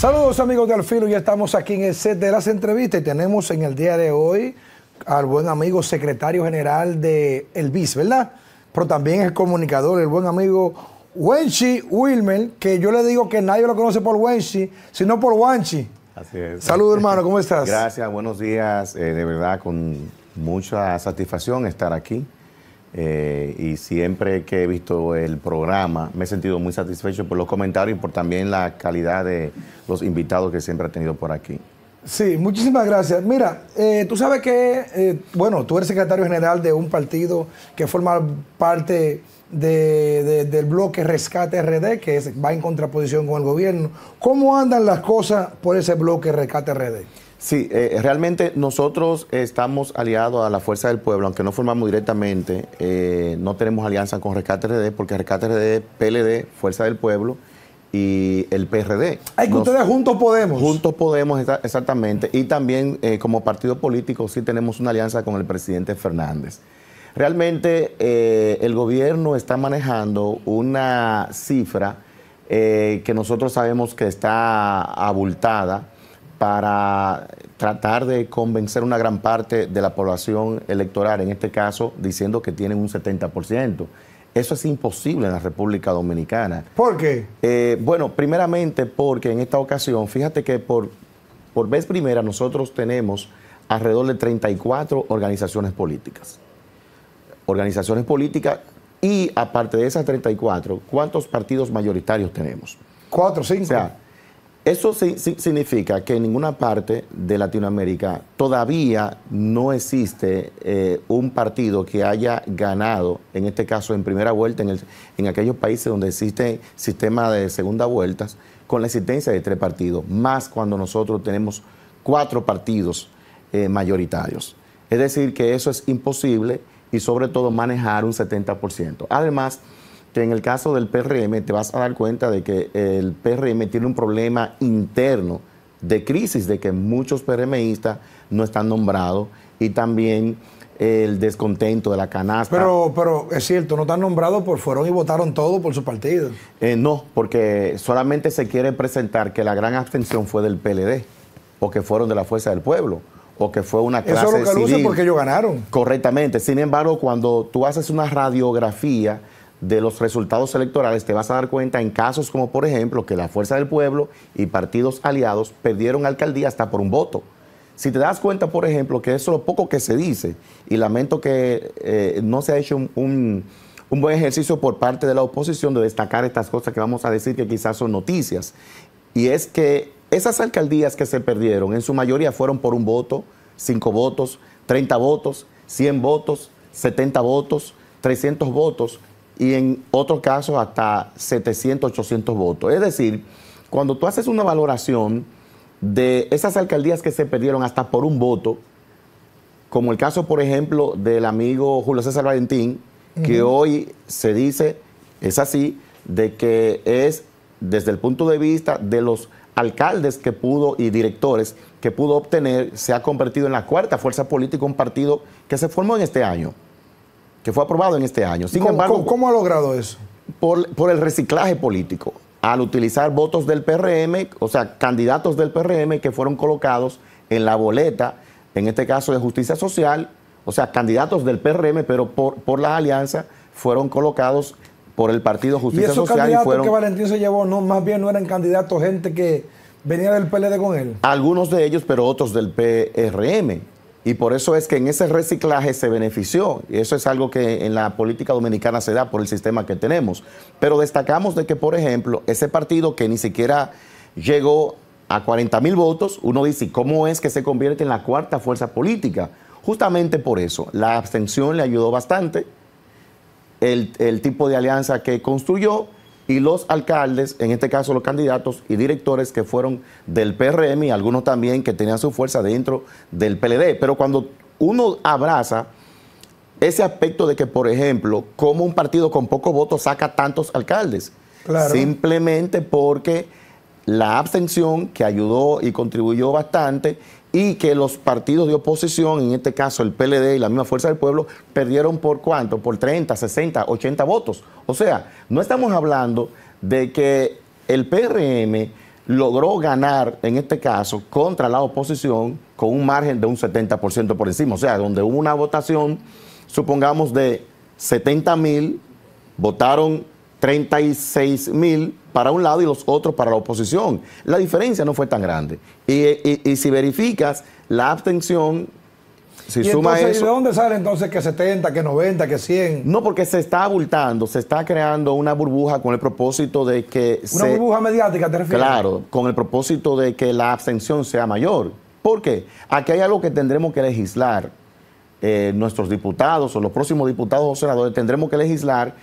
Saludos amigos de Alfilo, ya estamos aquí en el set de las entrevistas y tenemos en el día de hoy al buen amigo secretario general de Elvis, BIS, ¿verdad? Pero también es comunicador, el buen amigo Wenchi Wilmer, que yo le digo que nadie lo conoce por Wenchi, sino por Wanchi. Así es. Saludos hermano, ¿cómo estás? Gracias, buenos días, eh, de verdad con mucha satisfacción estar aquí eh, y siempre que he visto el programa me he sentido muy satisfecho por los comentarios y por también la calidad de los invitados que siempre ha tenido por aquí. Sí, muchísimas gracias. Mira, eh, tú sabes que, eh, bueno, tú eres secretario general de un partido que forma parte del bloque Rescate RD, que va en contraposición con el gobierno. ¿Cómo andan las cosas por ese bloque Rescate RD? Sí, eh, realmente nosotros estamos aliados a la Fuerza del Pueblo, aunque no formamos directamente, eh, no tenemos alianza con Rescate RD, porque Rescate RD, PLD, Fuerza del Pueblo y el PRD. Ay, que ustedes juntos podemos. Juntos podemos, exactamente. Y también eh, como partido político sí tenemos una alianza con el presidente Fernández. Realmente el gobierno está manejando una cifra que nosotros sabemos que está abultada para tratar de convencer una gran parte de la población electoral, en este caso diciendo que tienen un 70%. Eso es imposible en la República Dominicana. ¿Por qué? Eh, bueno, primeramente porque en esta ocasión, fíjate que por, por vez primera nosotros tenemos alrededor de 34 organizaciones políticas. Organizaciones políticas y aparte de esas 34, ¿cuántos partidos mayoritarios tenemos? Cuatro, cinco. O eso significa que en ninguna parte de Latinoamérica todavía no existe eh, un partido que haya ganado, en este caso en primera vuelta, en, en aquellos países donde existe sistema de segunda vueltas, con la existencia de tres partidos, más cuando nosotros tenemos cuatro partidos eh, mayoritarios. Es decir, que eso es imposible y sobre todo manejar un 70%. Además, que en el caso del PRM te vas a dar cuenta de que el PRM tiene un problema interno de crisis, de que muchos PRMistas no están nombrados y también el descontento de la canasta. Pero, pero es cierto, no están nombrados, porque fueron y votaron todo por su partido. Eh, no, porque solamente se quiere presentar que la gran abstención fue del PLD, o que fueron de la Fuerza del Pueblo, o que fue una clase Eso es lo que porque ellos ganaron. Correctamente. Sin embargo, cuando tú haces una radiografía de los resultados electorales, te vas a dar cuenta en casos como, por ejemplo, que la Fuerza del Pueblo y partidos aliados perdieron alcaldía hasta por un voto. Si te das cuenta, por ejemplo, que eso es lo poco que se dice, y lamento que eh, no se ha hecho un, buen ejercicio por parte de la oposición de destacar estas cosas que vamos a decir que quizás son noticias, y es que esas alcaldías que se perdieron, en su mayoría fueron por un voto, cinco votos, treinta votos, ...cien votos, 70 votos, 300 votos, y en otros casos hasta 700, 800 votos. Es decir, cuando tú haces una valoración de esas alcaldías que se perdieron hasta por un voto, como el caso, por ejemplo, del amigo Julio César Valentín, que hoy se dice, es así, de que es desde el punto de vista de los alcaldes que pudo y directores que pudo obtener, se ha convertido en la cuarta fuerza política, un partido que se formó en este año que fue aprobado en este año. Sin ¿Cómo, embargo, ¿cómo ha logrado eso? Por, el reciclaje político, al utilizar votos del PRM, o sea, candidatos del PRM que fueron colocados en la boleta, en este caso de justicia social, o sea, candidatos del PRM, pero por, por la alianza, fueron colocados por el Partido Justicia ¿Y esos Social. Candidatos que Valentín se llevó, no, más bien no eran candidatos, gente que venía del PLD con él. Algunos de ellos, pero otros del PRM. Y por eso es que en ese reciclaje se benefició. Y eso es algo que en la política dominicana se da por el sistema que tenemos. Pero destacamos de que, por ejemplo, ese partido que ni siquiera llegó a 40 mil votos, uno dice, ¿cómo es que se convierte en la cuarta fuerza política? Justamente por eso, la abstención le ayudó bastante, el, el tipo de alianza que construyó y los alcaldes, en este caso los candidatos y directores que fueron del PRM y algunos también que tenían su fuerza dentro del PLD. Pero cuando uno abraza ese aspecto de que, por ejemplo, como un partido con pocos votos saca tantos alcaldes, simplemente porque la abstención que ayudó y contribuyó bastante y que los partidos de oposición, en este caso el PLD y la misma Fuerza del Pueblo, perdieron por cuánto, por 30, 60, 80 votos. O sea, no estamos hablando de que el PRM logró ganar, en este caso, contra la oposición con un margen de un 70% por encima. O sea, donde hubo una votación, supongamos, de 70 mil, votaron 36 mil para un lado y los otros para la oposición. La diferencia no fue tan grande. Y, si verificas la abstención, si suma eso, ¿De dónde sale entonces que 70, que 90, que 100? No, porque se está abultando, se está creando una burbuja con el propósito de que. ¿Una burbuja mediática, te refieres? Claro, con el propósito de que la abstención sea mayor. ¿Por qué? Aquí hay algo que tendremos que legislar. Eh, nuestros diputados o los próximos diputados o senadores tendremos que legislar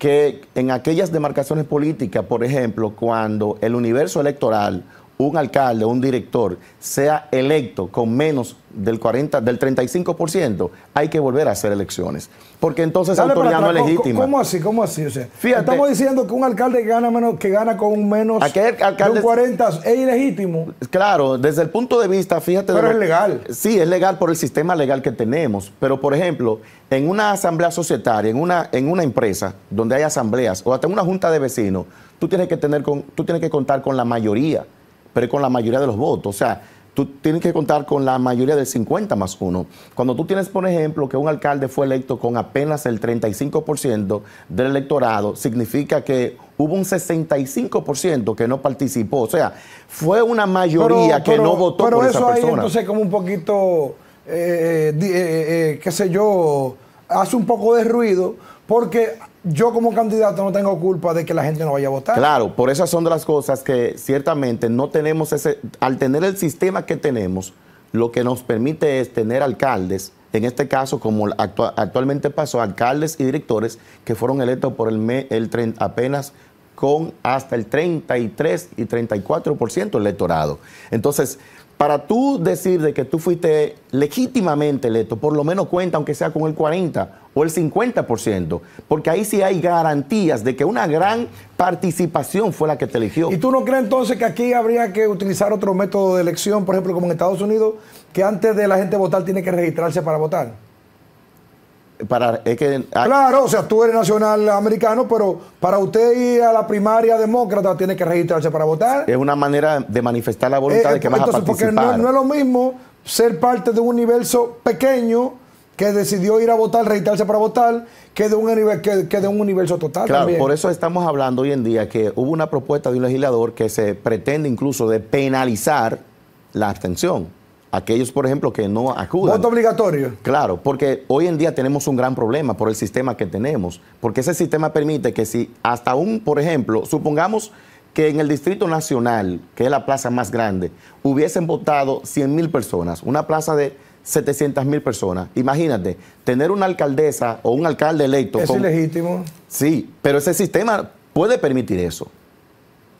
que en aquellas demarcaciones políticas, por ejemplo, cuando el universo electoral un alcalde, un director sea electo con menos del 40, del 35%, hay que volver a hacer elecciones. Porque entonces la no es legítimo. ¿Cómo así? ¿Cómo así? Fíjate, estamos diciendo que un alcalde que gana, menos, que gana con menos de un 40 es ilegítimo. Claro, desde el punto de vista, fíjate. Pero es legal. Sí, es legal por el sistema legal que tenemos. Pero, por ejemplo, en una asamblea societaria, en una, en una empresa donde hay asambleas o hasta una junta de vecinos, tú tienes que, tener con, tú tienes que contar con la mayoría pero con la mayoría de los votos. O sea, tú tienes que contar con la mayoría del 50 más uno. Cuando tú tienes, por ejemplo, que un alcalde fue electo con apenas el 35% del electorado, significa que hubo un 65% que no participó. O sea, fue una mayoría que no votó por esa persona. Pero eso ahí entonces como un poquito, eh, eh, eh, qué sé yo, hace un poco de ruido, porque yo como candidato no tengo culpa de que la gente no vaya a votar. Claro, por esas son de las cosas que ciertamente no tenemos ese, al tener el sistema que tenemos, lo que nos permite es tener alcaldes, en este caso como actualmente pasó, alcaldes y directores que fueron electos por el, el apenas con hasta el 33 y 34% electorado. Entonces, para tú decir de que tú fuiste legítimamente electo, por lo menos cuenta, aunque sea con el 40 o el 50%, porque ahí sí hay garantías de que una gran participación fue la que te eligió. ¿Y tú no crees entonces que aquí habría que utilizar otro método de elección, por ejemplo, como en Estados Unidos, que antes de la gente votar tiene que registrarse para votar? para que ah, claro, o sea, tú eres nacional americano, pero para usted ir a la primaria demócrata tiene que registrarse para votar. Es una manera de manifestar la voluntad eh, de que vas a participar. Porque no, es lo mismo ser parte de un universo pequeño que decidió ir a votar, registrarse para votar, que de un, que un universo total. Claro, por eso estamos hablando hoy en día que hubo una propuesta de un legislador que se pretende incluso de penalizar la abstención aquellos, por ejemplo, que no acudan. Voto obligatorio. Claro, porque hoy en día tenemos un gran problema por el sistema que tenemos, porque ese sistema permite que si hasta un, por ejemplo, supongamos que en el Distrito Nacional, que es la plaza más grande, hubiesen votado 100 mil personas, una plaza de 700 mil personas. Imagínate, tener una alcaldesa o un alcalde electo. Es ilegítimo. Sí, pero ese sistema puede permitir eso.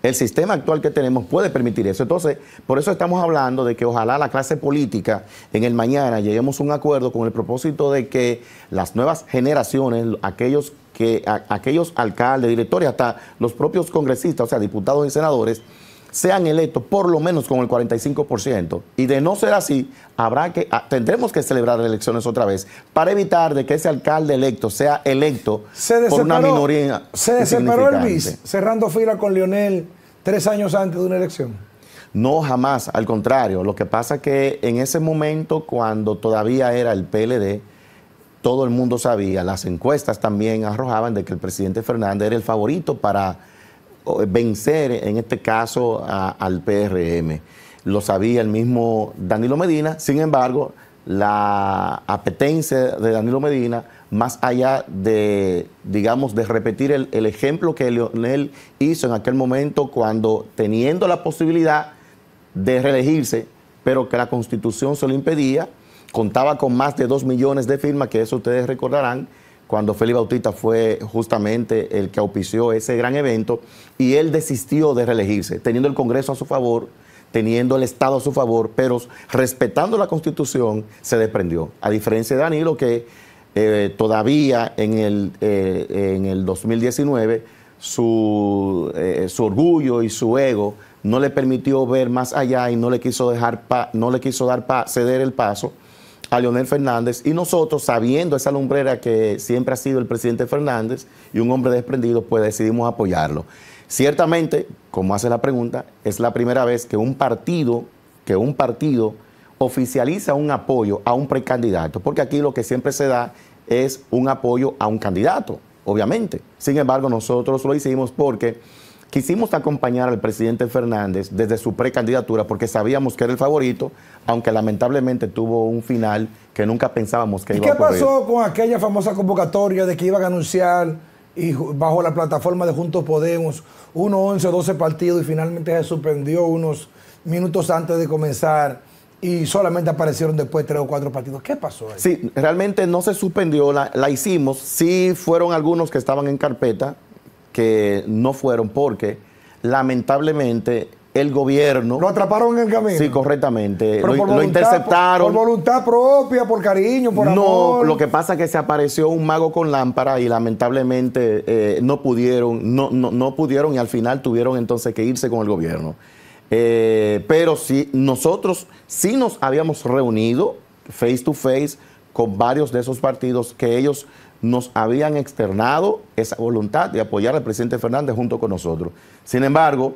El sistema actual que tenemos puede permitir eso. Entonces, por eso estamos hablando de que ojalá la clase política en el mañana lleguemos a un acuerdo con el propósito de que las nuevas generaciones, aquellos que aquellos alcaldes, directores, hasta los propios congresistas, o sea, diputados y senadores, sean electos por lo menos con el 45%, y de no ser así, habrá que, ah, tendremos que celebrar elecciones otra vez para evitar de que ese alcalde electo sea electo por una minoría. Se desesperó el BIS cerrando fila con Lionel tres años antes de una elección. No, jamás, al contrario. Lo que pasa es que en ese momento, cuando todavía era el PLD, todo el mundo sabía, las encuestas también arrojaban de que el presidente Fernández era el favorito para vencer, en este caso, al PRM. Lo sabía el mismo Danilo Medina, sin embargo, la apetencia de Danilo Medina, más allá de, digamos, de repetir el, el, ejemplo que Leonel hizo en aquel momento cuando teniendo la posibilidad de reelegirse, pero que la constitución se lo impedía, contaba con más de dos millones de firmas, que eso ustedes recordarán, cuando Félix Bautista fue justamente el que auspició ese gran evento y él desistió de reelegirse, teniendo el Congreso a su favor, teniendo el Estado a su favor, pero respetando la Constitución se desprendió. A diferencia de Danilo, que eh, todavía en el, 2019 eh, su, eh, su orgullo y su ego no le permitió ver más allá y no le quiso, dejar no le quiso dar ceder el paso a Leonel Fernández y nosotros, sabiendo esa lumbrera que siempre ha sido el presidente Fernández y un hombre desprendido, pues decidimos apoyarlo. Ciertamente, como hace la pregunta, es la primera vez que un partido, que un partido oficializa un apoyo a un precandidato, porque aquí lo que siempre se da es un apoyo a un candidato, obviamente. Sin embargo, nosotros lo hicimos porque Quisimos acompañar al presidente Fernández desde su precandidatura porque sabíamos que era el favorito, aunque lamentablemente tuvo un final que nunca pensábamos que iba a ocurrir. ¿Y qué pasó con aquella famosa convocatoria de que iban a anunciar y bajo la plataforma de Juntos Podemos, 1, 11, 12 partidos y finalmente se suspendió unos minutos antes de comenzar y solamente aparecieron después tres o cuatro partidos. ¿Qué pasó ahí? Sí, realmente no se suspendió, la hicimos, sí fueron algunos que estaban en carpeta, que no fueron porque lamentablemente el gobierno... Lo atraparon en el camino. Sí, correctamente. lo, interceptaron. Por, voluntad propia, por cariño, por amor. No, lo que pasa es que se apareció un mago con lámpara y lamentablemente eh, no pudieron, no, no, pudieron y al final tuvieron entonces que irse con el gobierno. Eh, pero si nosotros sí nos habíamos reunido face to face con varios de esos partidos que ellos nos habían externado esa voluntad de apoyar al presidente Fernández junto con nosotros. Sin embargo,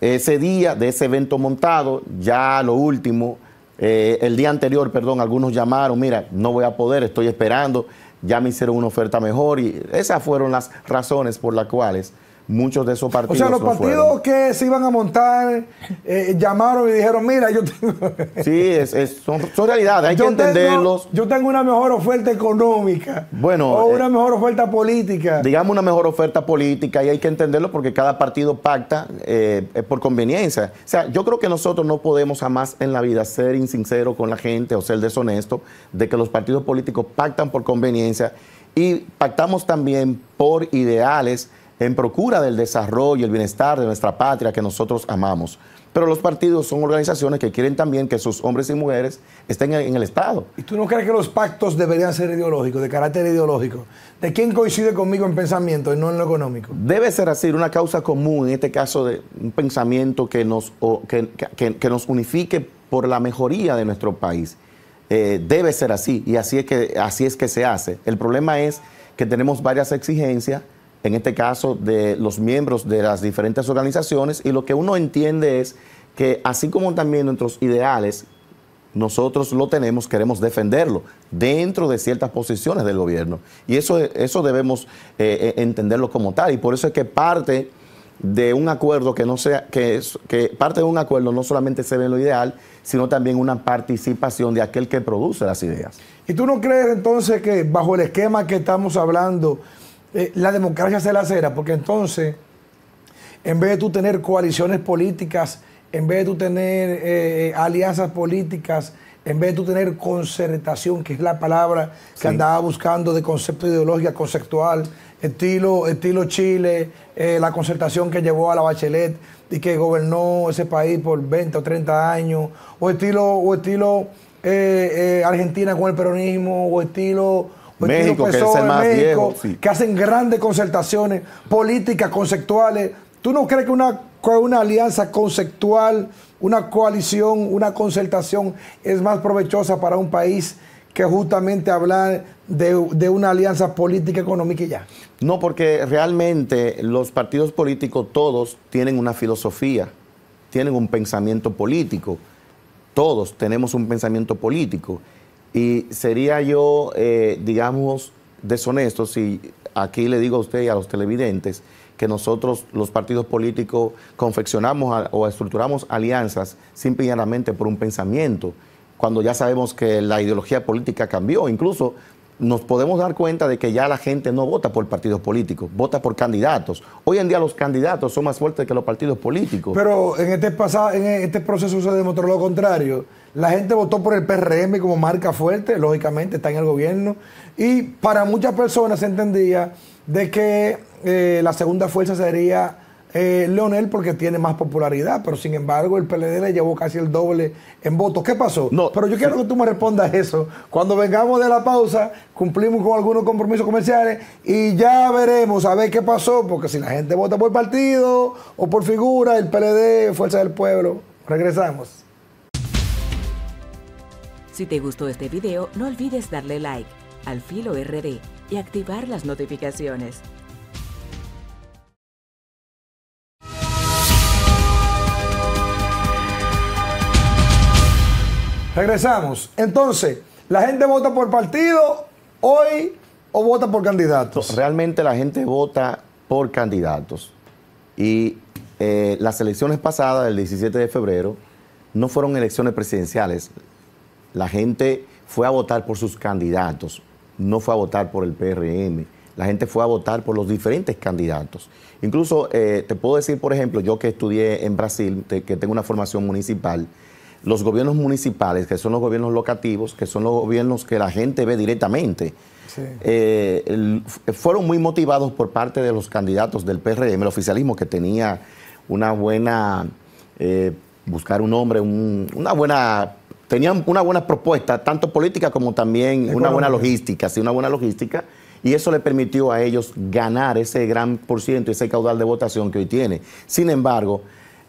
ese día de ese evento montado, ya lo último, eh, el día anterior, perdón, algunos llamaron, mira, no voy a poder, estoy esperando, ya me hicieron una oferta mejor y esas fueron las razones por las cuales muchos de esos partidos. O sea, los partidos que se iban a montar eh, llamaron y dijeron, mira, yo tengo... sí, es, son, realidades, hay que entenderlos. yo tengo una mejor oferta económica. Bueno. O eh, una mejor oferta política. Digamos una mejor oferta política y hay que entenderlo porque cada partido pacta eh, por conveniencia. O sea, yo creo que nosotros no podemos jamás en la vida ser insinceros con la gente o ser deshonestos de que los partidos políticos pactan por conveniencia y pactamos también por ideales en procura del desarrollo y el bienestar de nuestra patria que nosotros amamos. Pero los partidos son organizaciones que quieren también que sus hombres y mujeres estén en el Estado. ¿Y tú no crees que los pactos deberían ser ideológicos, de carácter ideológico? ¿De quién coincide conmigo en pensamiento y no en lo económico? Debe ser así, una causa común, en este caso de un pensamiento que nos, que, nos unifique por la mejoría de nuestro país. Eh, debe ser así y así es, que, así es que se hace. El problema es que tenemos varias exigencias en este caso de los miembros de las diferentes organizaciones, y lo que uno entiende es que así como también nuestros ideales, nosotros lo tenemos, queremos defenderlo dentro de ciertas posiciones del gobierno. Y eso, eso debemos eh, eh, entenderlo como tal. Y por eso es que parte de un acuerdo que no sea, que, es, que parte de un acuerdo no solamente se ve lo ideal, sino también una participación de aquel que produce las ideas. ¿Y tú no crees entonces que bajo el esquema que estamos hablando, eh, la democracia se la cera porque entonces, en vez de tú tener coaliciones políticas, en vez de tú tener eh, eh, alianzas políticas, en vez de tú tener concertación, que es la palabra que andaba buscando de concepto ideológico conceptual, estilo, estilo Chile, la concertación que llevó a la Bachelet y que gobernó ese país por 20 o 30 años, o estilo, o estilo Argentina con el peronismo, o estilo pues México, que es el más viejo, que hacen grandes concertaciones políticas, conceptuales. ¿Tú no crees que una, alianza conceptual, una coalición, una concertación es más provechosa para un país que justamente hablar de, de, una alianza política, económica y ya. No, porque realmente los partidos políticos todos tienen una filosofía, tienen un pensamiento político. Todos tenemos un pensamiento político. Y sería yo, eh, digamos, deshonesto si aquí le digo a usted y a los televidentes que nosotros, los partidos políticos, confeccionamos o estructuramos alianzas simplemente por un pensamiento, cuando ya sabemos que la ideología política cambió. Incluso nos podemos dar cuenta de que ya la gente no vota por partidos políticos, vota por candidatos. Hoy en día los candidatos son más fuertes que los partidos políticos. Pero en este, pasado, en este proceso se demostró lo contrario la gente votó por el PRM como marca fuerte, lógicamente está en el gobierno. Y para muchas personas se entendía de que eh, la segunda fuerza sería eh, Leonel porque tiene más popularidad, pero sin embargo el PLD le llevó casi el doble en votos. ¿Qué pasó? No, pero yo quiero que tú me respondas eso. Cuando vengamos de la pausa, cumplimos con algunos compromisos comerciales y ya veremos a ver qué pasó, porque si la gente vota por partido o por figura, el PLD, Fuerza del Pueblo, regresamos. Si te gustó este video, no olvides darle like, al filo RD y activar las notificaciones. Regresamos. Entonces, ¿la gente vota por partido hoy o vota por candidatos? Realmente la gente vota por candidatos. Y eh, las elecciones pasadas, del 17 de febrero, no fueron elecciones presidenciales. La gente fue a votar por sus candidatos, no fue a votar por el PRM. La gente fue a votar por los diferentes candidatos. Incluso eh, te puedo decir, por ejemplo, yo que estudié en Brasil, que tengo una formación municipal, los gobiernos municipales, que son los gobiernos locativos, que son los gobiernos que la gente ve directamente, eh, fueron muy motivados por parte de los candidatos del PRM, el oficialismo que tenía una buena, eh, buscar un nombre, una buena tenían una buena propuesta, tanto política como también una buena logística, sí, una buena logística, y eso le permitió a ellos ganar ese gran por ciento, ese caudal de votación que hoy tiene. Sin embargo,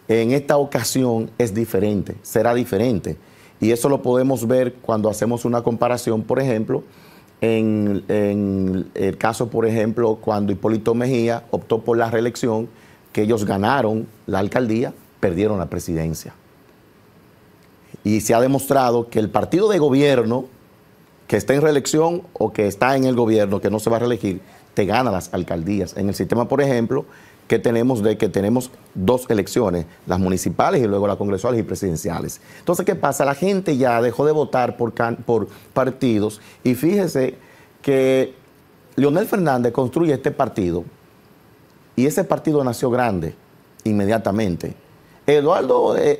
en esta ocasión es diferente, será diferente, y eso lo podemos ver cuando hacemos una comparación, por ejemplo, en el caso, por ejemplo, cuando Hipólito Mejía optó por la reelección, que ellos ganaron la alcaldía, perdieron la presidencia y se ha demostrado que el partido de gobierno que está en reelección o que está en el gobierno, que no se va a reelegir, te gana las alcaldías. En el sistema, por ejemplo, que tenemos de que tenemos dos elecciones, las municipales y luego las congresuales y presidenciales. Entonces, ¿qué pasa? La gente ya dejó de votar por, por partidos y fíjese que Leonel Fernández construye este partido y ese partido nació grande inmediatamente. Eduardo, eh, eh,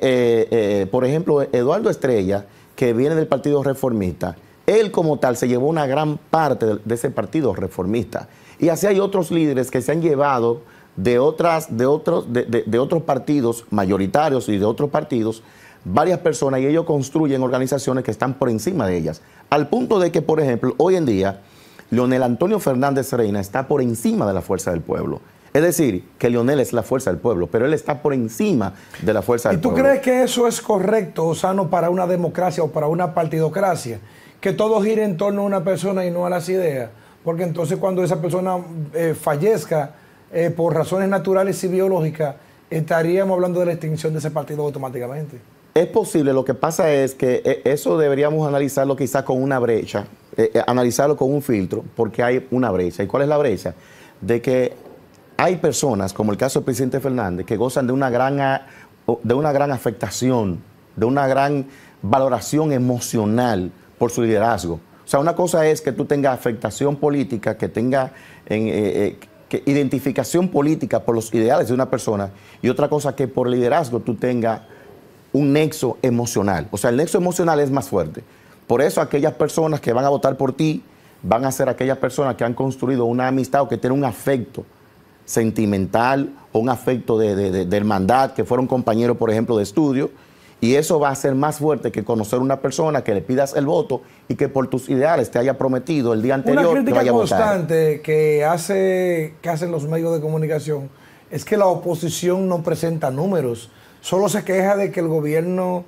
eh, por ejemplo, Eduardo Estrella, que viene del Partido Reformista, él como tal se llevó una gran parte de, ese Partido Reformista. Y así hay otros líderes que se han llevado de, otras, de, otros, de otros partidos mayoritarios y de otros partidos varias personas y ellos construyen organizaciones que están por encima de ellas. Al punto de que, por ejemplo, hoy en día, Leonel Antonio Fernández Reina está por encima de la fuerza del pueblo. Es decir, que Lionel es la fuerza del pueblo, pero él está por encima de la fuerza del pueblo. ¿Y tú crees que eso es correcto o sano para una democracia o para una partidocracia? Que todo gire en torno a una persona y no a las ideas. Porque entonces cuando esa persona eh, fallezca eh, por razones naturales y biológicas, estaríamos hablando de la extinción de ese partido automáticamente. Es posible, lo que pasa es que eh, eso deberíamos analizarlo quizás con una brecha, analizarlo con un filtro, porque hay una brecha. ¿Y cuál es la brecha? De que hay personas, como el caso del presidente Fernández, que gozan de una gran, de una gran afectación, de una gran valoración emocional por su liderazgo. O sea, una cosa es que tú tengas afectación política, que tengas eh, eh, identificación política por los ideales de una persona, y otra cosa que por liderazgo tú tengas un nexo emocional. O sea, el nexo emocional es más fuerte. Por eso aquellas personas que van a votar por ti van a ser aquellas personas que han construido una amistad o que tienen un afecto sentimental o un afecto de, de, hermandad, que fueron compañero por ejemplo, de estudio. Y eso va a ser más fuerte que conocer una persona que le pidas el voto y que por tus ideales te haya prometido el día anterior. que vaya constante que hace que hacen los medios de comunicación es que la oposición no presenta números, solo se queja de que el gobierno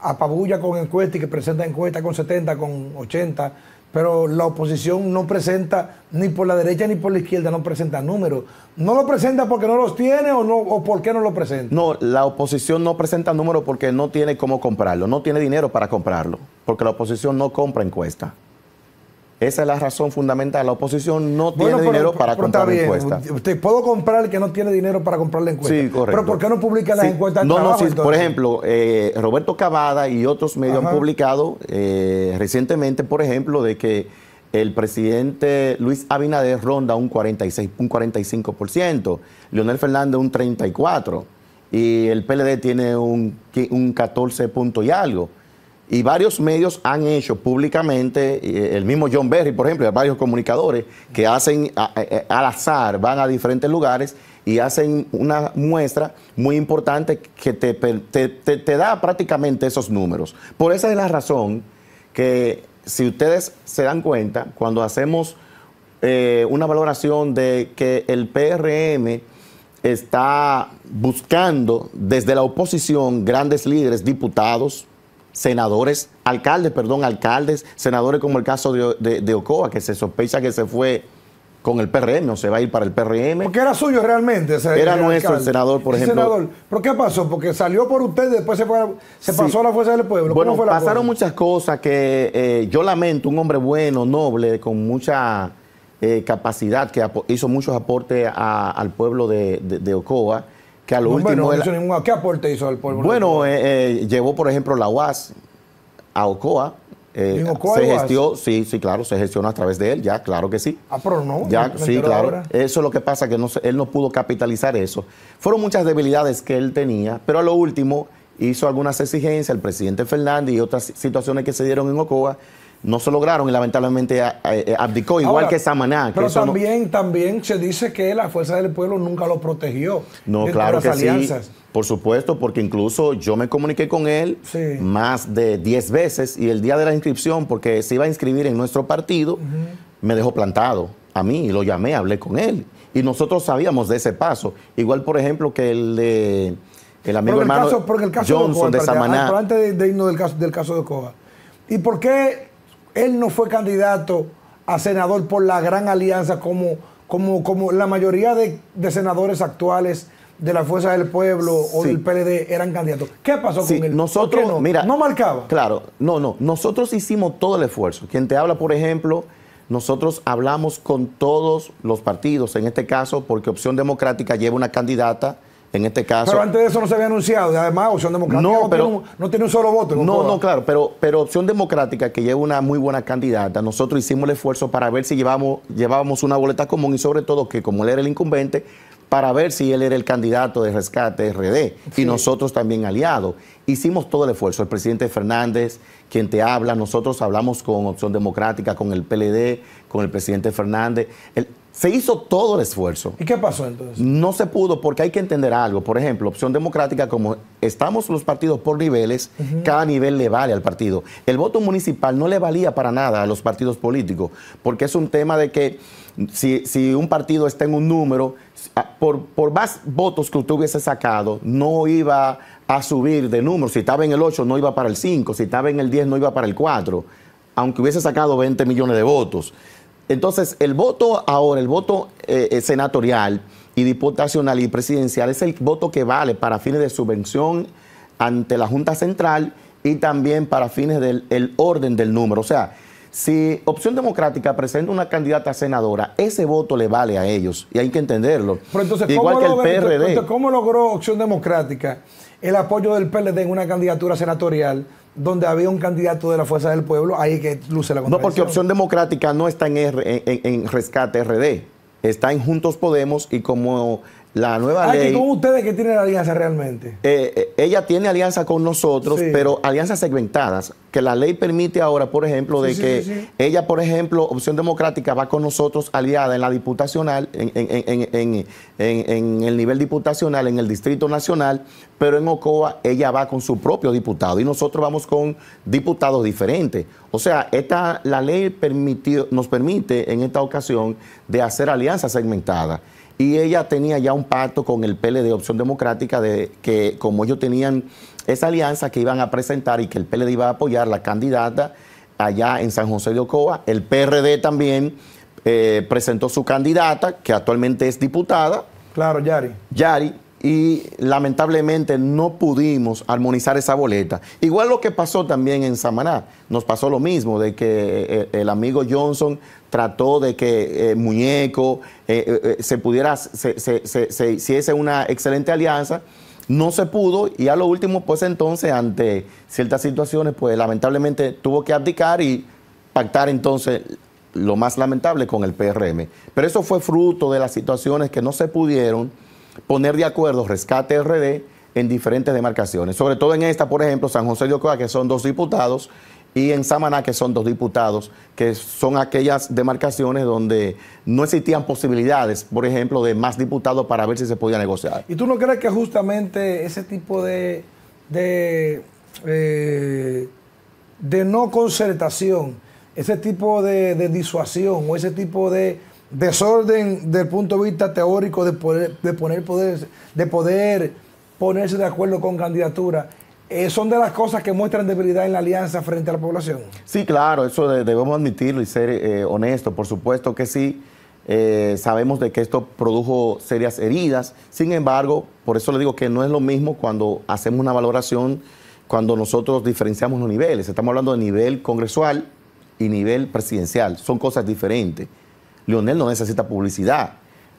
apabulla con encuestas y que presenta encuestas con 70, con 80 pero la oposición no presenta, ni por la derecha ni por la izquierda, no presenta números. ¿No lo presenta porque no los tiene o, no, o por qué no lo presenta? No, la oposición no presenta números porque no tiene cómo comprarlo, no tiene dinero para comprarlo, porque la oposición no compra encuestas. Esa es la razón fundamental. La oposición no tiene dinero para comprar comprar encuesta. Usted puedo comprar que no tiene dinero para comprar la encuesta. Sí, correcto. Pero ¿por qué no publica las encuesta? encuestas? No, no, por ejemplo, eh, Roberto Cavada y otros medios han publicado eh, recientemente, por ejemplo, de que el presidente Luis Abinader ronda un 46, un 45%, Leonel Fernández un 34% y el PLD tiene un, un 14 punto y algo. Y varios medios han hecho públicamente, eh, el mismo John Berry, por ejemplo, y varios comunicadores que hacen eh, al azar, van a diferentes lugares y hacen una muestra muy importante que te, da prácticamente esos números. Por esa es la razón que si ustedes se dan cuenta, cuando hacemos eh, una valoración de que el PRM está buscando desde la oposición grandes líderes, diputados, senadores, alcaldes, perdón, alcaldes, senadores como el caso de, Ocoa, que se sospecha que se fue con el PRM o se va a ir para el PRM. Porque era suyo realmente. era nuestro el senador, por ejemplo. ¿pero qué pasó? Porque salió por usted y después se, pasó a la fuerza del pueblo. Bueno, pasaron muchas cosas que eh, yo lamento, un hombre bueno, noble, con mucha eh, capacidad, que hizo muchos aportes al pueblo de, de Ocoa que último... ¿Qué aporte hizo el pueblo? Bueno, eh, eh, llevó, por ejemplo, la UAS a Ocoa. Eh, Ocoa se gestió, sí, sí, claro, se gestionó a través de él, ya, claro que sí. Ah, pero no. Ya, sí, claro. Eso es lo que pasa, que él no pudo capitalizar eso. Fueron muchas debilidades que él tenía, pero a lo último hizo algunas exigencias el presidente Fernández y otras situaciones que se dieron en Ocoa no se lograron y lamentablemente eh, eh, abdicó, igual que Samaná. Que pero también, también se dice que la fuerza del pueblo nunca lo protegió. No, claro que Por supuesto, porque incluso yo me comuniqué con él más de 10 veces y el día de la inscripción, porque se iba a inscribir en nuestro partido, me dejó plantado a mí, y lo llamé, hablé con él. Y nosotros sabíamos de ese paso. Igual, por ejemplo, que el de el amigo hermano el caso Johnson de, de Samaná. Antes de, de del caso, del caso de cova ¿Y por qué él no fue candidato a senador por la gran alianza como, como, como la mayoría de, senadores actuales de la Fuerza del Pueblo o del PLD eran candidatos. ¿Qué pasó con él? Nosotros, no? Mira, no marcaba. Claro, no, no. Nosotros hicimos todo el esfuerzo. Quien te habla, por ejemplo, nosotros hablamos con todos los partidos, en este caso, porque Opción Democrática lleva una candidata en este caso. Pero antes de eso no se había anunciado. además, Opción Democrática no, tiene, un, no tiene, un, solo voto. No, no, claro. Pero, pero Opción Democrática, que lleva una muy buena candidata, nosotros hicimos el esfuerzo para ver si llevamos, llevábamos una boleta común y, sobre todo, que como él era el incumbente, para ver si él era el candidato de rescate RD y nosotros también aliados. Hicimos todo el esfuerzo. El presidente Fernández, quien te habla, nosotros hablamos con Opción Democrática, con el PLD, con el presidente Fernández. Se hizo todo el esfuerzo. ¿Y qué pasó entonces? No se pudo porque hay que entender algo. Por ejemplo, opción democrática, como estamos los partidos por niveles, cada nivel le vale al partido. El voto municipal no le valía para nada a los partidos políticos, porque es un tema de que si, un partido está en un número, ah, por, por más votos que usted hubiese sacado, no iba a subir de número. Si estaba en el 8, no iba para el 5. Si estaba en el 10, no iba para el 4 aunque hubiese sacado 20 millones de votos. Entonces, el voto ahora, el voto eh, eh, senatorial y diputacional y presidencial es el voto que vale para fines de subvención ante la Junta Central y también para fines del orden del número. O sea, si Opción Democrática presenta una candidata senadora, ese voto le vale a ellos y hay que entenderlo. Igual que el PRD. Entonces, ¿Cómo logró Opción Democrática el apoyo del PLD en una candidatura senatorial donde había un candidato de la Fuerza del Pueblo, ahí que luce la No, porque Opción Democrática no está en, en Rescate RD, está en Juntos Podemos y como la nueva ley. ¿Con ustedes que tienen alianza realmente? Eh, eh, ella tiene alianza con nosotros, pero alianzas segmentadas. Que la ley permite ahora, por ejemplo, de que ella, por ejemplo, Opción Democrática va con nosotros aliada en la diputacional, en, en, en, en el nivel diputacional, en el Distrito Nacional, pero en Ocoa ella va con su propio diputado y nosotros vamos con diputados diferentes. O sea, esta, la ley permitió, nos permite en esta ocasión de hacer alianzas segmentadas y ella tenía ya un pacto con el PLD, Opción Democrática, de que como ellos tenían esa alianza que iban a presentar y que el PLD iba a apoyar la candidata allá en San José de Ocoa, el PRD también eh, presentó su candidata, que actualmente es diputada. Claro, Yari. Yari, y lamentablemente no pudimos armonizar esa boleta. Igual lo que pasó también en Samaná, nos pasó lo mismo, de que eh, eh, el amigo Johnson trató de que eh, Muñeco se pudiera, se, se, hiciese una excelente alianza, no se pudo y a lo último, pues entonces, ante ciertas situaciones, pues lamentablemente tuvo que abdicar y pactar entonces lo más lamentable con el PRM. Pero eso fue fruto de las situaciones que no se pudieron poner de acuerdo Rescate RD en diferentes demarcaciones, sobre todo en esta, por ejemplo, San José de Ocoa, que son dos diputados, y en Samaná, que son dos diputados, que son aquellas demarcaciones donde no existían posibilidades, por ejemplo, de más diputados para ver si se podía negociar. ¿Y tú no crees que justamente ese tipo de, de, eh, de no concertación, ese tipo de disuasión o ese tipo de desorden del punto de vista teórico de poder, de poner poder, de poder ponerse de acuerdo con candidatura eh, son de las cosas que muestran debilidad en la alianza frente a la población. Sí, claro, eso debemos admitirlo y ser eh, honestos. Por supuesto que sí, eh, sabemos de que esto produjo serias heridas. Sin embargo, por eso le digo que no es lo mismo cuando hacemos una valoración, cuando nosotros diferenciamos los niveles. Estamos hablando de nivel congresual y nivel presidencial. Son cosas diferentes. Lionel no necesita publicidad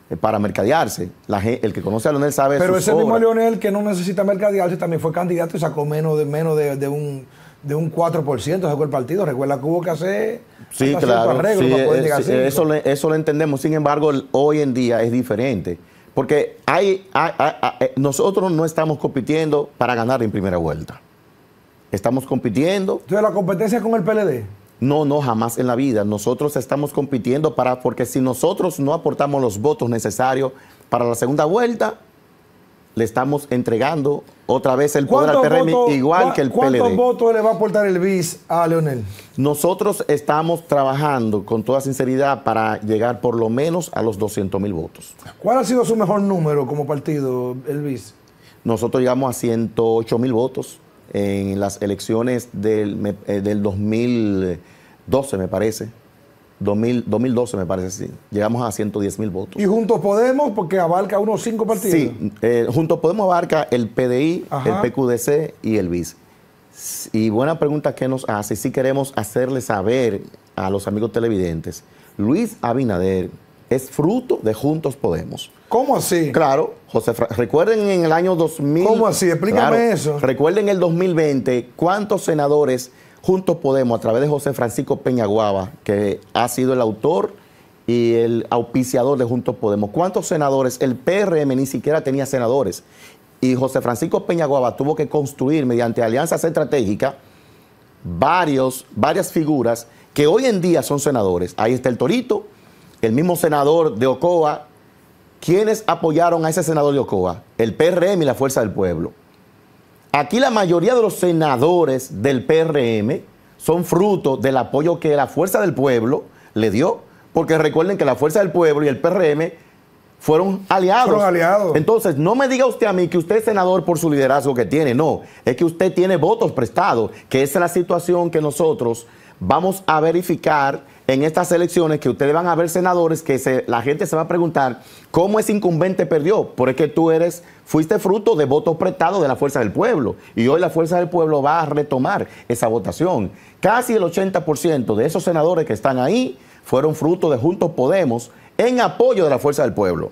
eh, para mercadearse. el que conoce a Lionel sabe Pero ese mismo Lionel que no necesita mercadearse también fue candidato y sacó menos de menos de, de un 4% sacó el partido. Recuerda que hubo que hacer sí, claro, para poder eh, llegar a eso, eso lo entendemos. Sin embargo, hoy en día es diferente. Porque hay, eh, nosotros no estamos compitiendo para ganar en primera vuelta. Estamos compitiendo. Entonces, la competencia con el PLD. No, no, jamás en la vida. Nosotros estamos compitiendo para, porque si nosotros no aportamos los votos necesarios para la segunda vuelta, le estamos entregando otra vez el poder al PRM igual que el PLD. ¿Cuántos votos le va a aportar el BIS a Leonel? Nosotros estamos trabajando con toda sinceridad para llegar por lo menos a los 200 mil votos. ¿Cuál ha sido su mejor número como partido, el BIS? Nosotros llegamos a 108 mil votos en las elecciones del, eh, del 2012, me parece. 2000, 2012, me parece, sí. Llegamos a 110 mil votos. ¿Y Juntos Podemos? Porque abarca unos cinco partidos. Sí, eh, Juntos Podemos abarca el PDI, el PQDC y el BIS. Y buena pregunta que nos hace, si queremos hacerle saber a los amigos televidentes, Luis Abinader es fruto de Juntos Podemos. ¿Cómo así? Claro, José, recuerden en el año 2000. ¿Cómo así? Explícame eso. Recuerden en el 2020 cuántos senadores Juntos Podemos, a través de José Francisco Peñaguaba, que ha sido el autor y el auspiciador de Juntos Podemos, cuántos senadores, el PRM ni siquiera tenía senadores, y José Francisco Peñaguaba tuvo que construir mediante alianzas estratégicas varios, varias figuras que hoy en día son senadores. Ahí está el Torito, el mismo senador de Ocoa, ¿Quiénes apoyaron a ese senador de Ocoa? El PRM y la Fuerza del Pueblo. Aquí la mayoría de los senadores del PRM son fruto del apoyo que la Fuerza del Pueblo le dio, porque recuerden que la Fuerza del Pueblo y el PRM fueron aliados. Fueron aliados. Entonces, no me diga usted a mí que usted es senador por su liderazgo que tiene, no, es que usted tiene votos prestados, que esa es la situación que nosotros vamos a verificar en estas elecciones que ustedes van a ver senadores que la gente se va a preguntar cómo ese incumbente perdió, porque tú eres, fuiste fruto de votos prestados de la fuerza del pueblo y hoy la fuerza del pueblo va a retomar esa votación. Casi el 80% de esos senadores que están ahí fueron fruto de Juntos Podemos en apoyo de la fuerza del pueblo.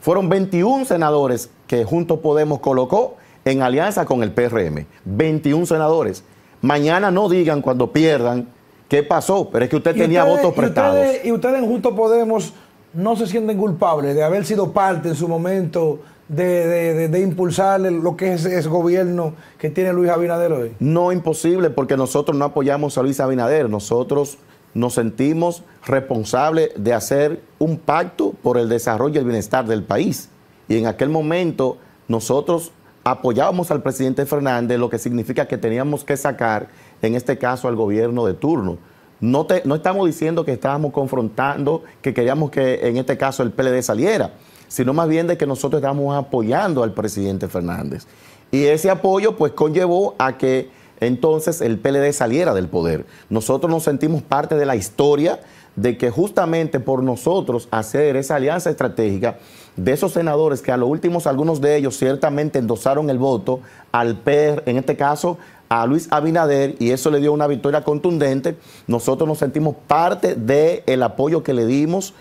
Fueron 21 senadores que Juntos Podemos colocó en alianza con el PRM. 21 senadores. Mañana no digan cuando pierdan ¿Qué pasó? Pero es que usted tenía votos prestados. Y ustedes, en Justo Podemos no se sienten culpables de haber sido parte en su momento de, de, impulsar lo que es ese gobierno que tiene Luis Abinader hoy? No, imposible, porque nosotros no apoyamos a Luis Abinader. Nosotros nos sentimos responsables de hacer un pacto por el desarrollo y el bienestar del país. Y en aquel momento nosotros apoyábamos al presidente Fernández, lo que significa que teníamos que sacar en este caso al gobierno de turno. No, te, no estamos diciendo que estábamos confrontando, que queríamos que en este caso el PLD saliera, sino más bien de que nosotros estamos apoyando al presidente Fernández. Y ese apoyo pues conllevó a que entonces el PLD saliera del poder. Nosotros nos sentimos parte de la historia de que justamente por nosotros hacer esa alianza estratégica de esos senadores que a los últimos algunos de ellos ciertamente endosaron el voto al per en este caso a Luis Abinader y eso le dio una victoria contundente. Nosotros nos sentimos parte del apoyo que le dimos,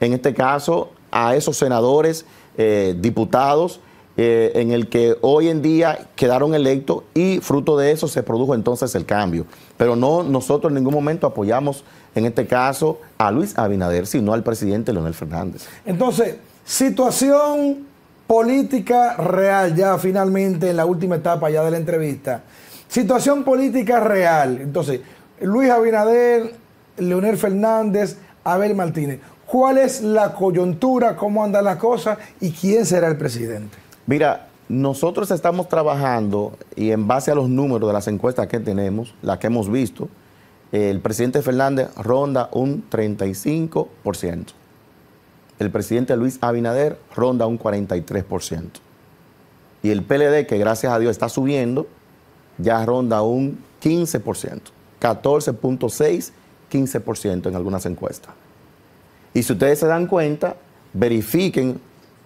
en este caso, a esos senadores, eh, diputados, eh, en el que hoy en día quedaron electos y fruto de eso se produjo entonces el cambio. Pero no nosotros en ningún momento apoyamos, en este caso, a Luis Abinader, sino al presidente Leonel Fernández. Entonces, situación política real ya finalmente en la última etapa ya de la entrevista. Situación política real. Entonces, Luis Abinader, Leonel Fernández, Abel Martínez. ¿Cuál es la coyuntura? ¿Cómo anda la cosa? ¿Y quién será el presidente? Mira, nosotros estamos trabajando y en base a los números de las encuestas que tenemos, las que hemos visto, el presidente Fernández ronda un 35%. El presidente Luis Abinader ronda un 43%. Y el PLD, que gracias a Dios está subiendo, ya ronda un 15%, 14.6, 15% en algunas encuestas. Y si ustedes se dan cuenta, verifiquen,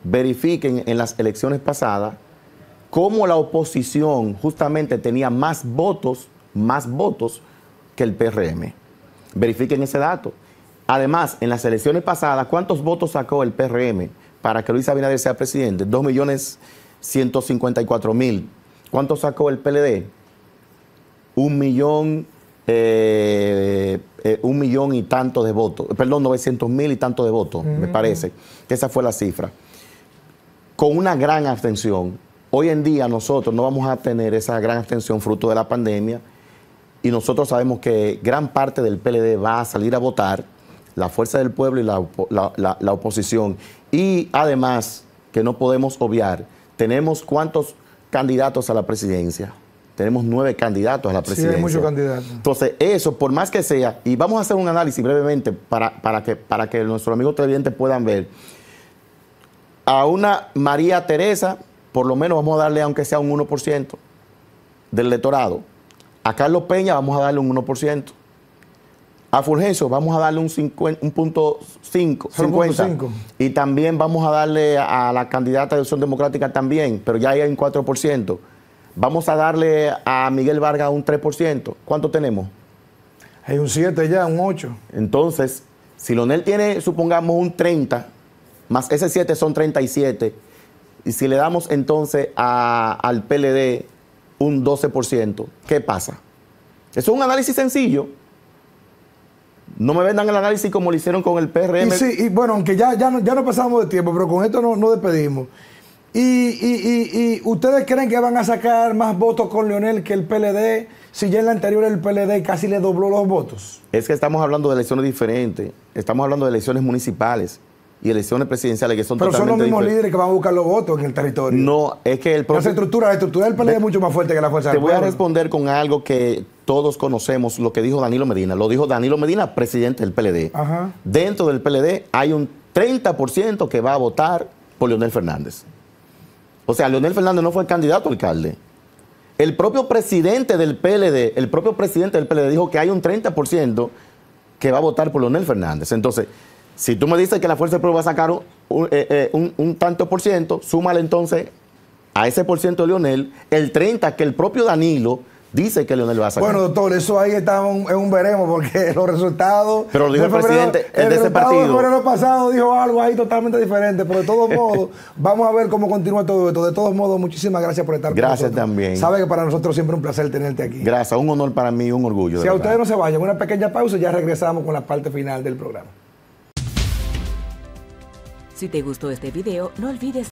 verifiquen en las elecciones pasadas cómo la oposición justamente tenía más votos, más votos que el PRM. Verifiquen ese dato. Además, en las elecciones pasadas, ¿cuántos votos sacó el PRM para que Luis Abinader sea presidente? 2.154.000. ¿Cuántos sacó el PLD? un millón, eh, eh, millón y tanto de votos, perdón, 900 mil y tanto de votos, me mm. parece. que Esa fue la cifra. Con una gran abstención, hoy en día nosotros no vamos a tener esa gran abstención fruto de la pandemia y nosotros sabemos que gran parte del PLD va a salir a votar, la fuerza del pueblo y la, la oposición. Y además, que no podemos obviar, tenemos cuántos candidatos a la presidencia tenemos nueve candidatos a la presidencia. Sí, hay muchos candidatos. Entonces, eso, por más que sea, y vamos a hacer un análisis brevemente para, que, para que nuestros amigos televidentes puedan ver. A una María Teresa, por lo menos vamos a darle, aunque sea un 1% del electorado. A Carlos Peña vamos a darle un 1%. A Fulgencio vamos a darle un, 50, punto Y también vamos a darle a la candidata de Opción Democrática también, pero ya hay un 4% vamos a darle a Miguel Vargas un 3%, ¿cuánto tenemos? Hay un 7 ya, un 8. Entonces, si Lonel tiene, supongamos, un 30, más ese 7 son 37, y si le damos entonces al PLD un 12%, ¿qué pasa? Eso es un análisis sencillo. No me vendan el análisis como lo hicieron con el PRM. Y sí, y bueno, aunque ya, ya, no, pasamos de tiempo, pero con esto no, no despedimos. Y, ustedes creen que van a sacar más votos con Leonel que el PLD, si ya en la anterior el PLD casi le dobló los votos. Es que estamos hablando de elecciones diferentes, estamos hablando de elecciones municipales y elecciones presidenciales que son Pero son los mismos líderes que van a buscar los votos en el territorio. No, es que el la estructura del PLD es mucho más fuerte que la fuerza Te voy a responder con algo que todos conocemos, lo que dijo Danilo Medina. Lo dijo Danilo Medina, presidente del PLD. Dentro del PLD hay un 30% que va a votar por Leonel Fernández. O sea, Leonel Fernández no fue el candidato alcalde. El propio presidente del PLD, el propio presidente del PLD dijo que hay un 30% que va a votar por Leonel Fernández. Entonces, si tú me dices que la Fuerza de prueba va a sacar eh, eh, un, un tanto por ciento, súmale entonces a ese por ciento de Leonel el 30 que el propio Danilo dice que Leonel va a sacar. Bueno, doctor, eso ahí está en un veremos, porque los resultados. Pero lo dijo el presidente el de ese partido. El pasado dijo algo ahí totalmente diferente, pero de todos modos, vamos a ver cómo continúa todo esto. De todos modos, muchísimas gracias por estar con nosotros. Gracias también. Sabe que para nosotros siempre es un placer tenerte aquí. Gracias, un honor para mí, un orgullo. Si a ustedes no se vayan, una pequeña pausa, y ya regresamos con la parte final del programa. Si te gustó este video, no olvides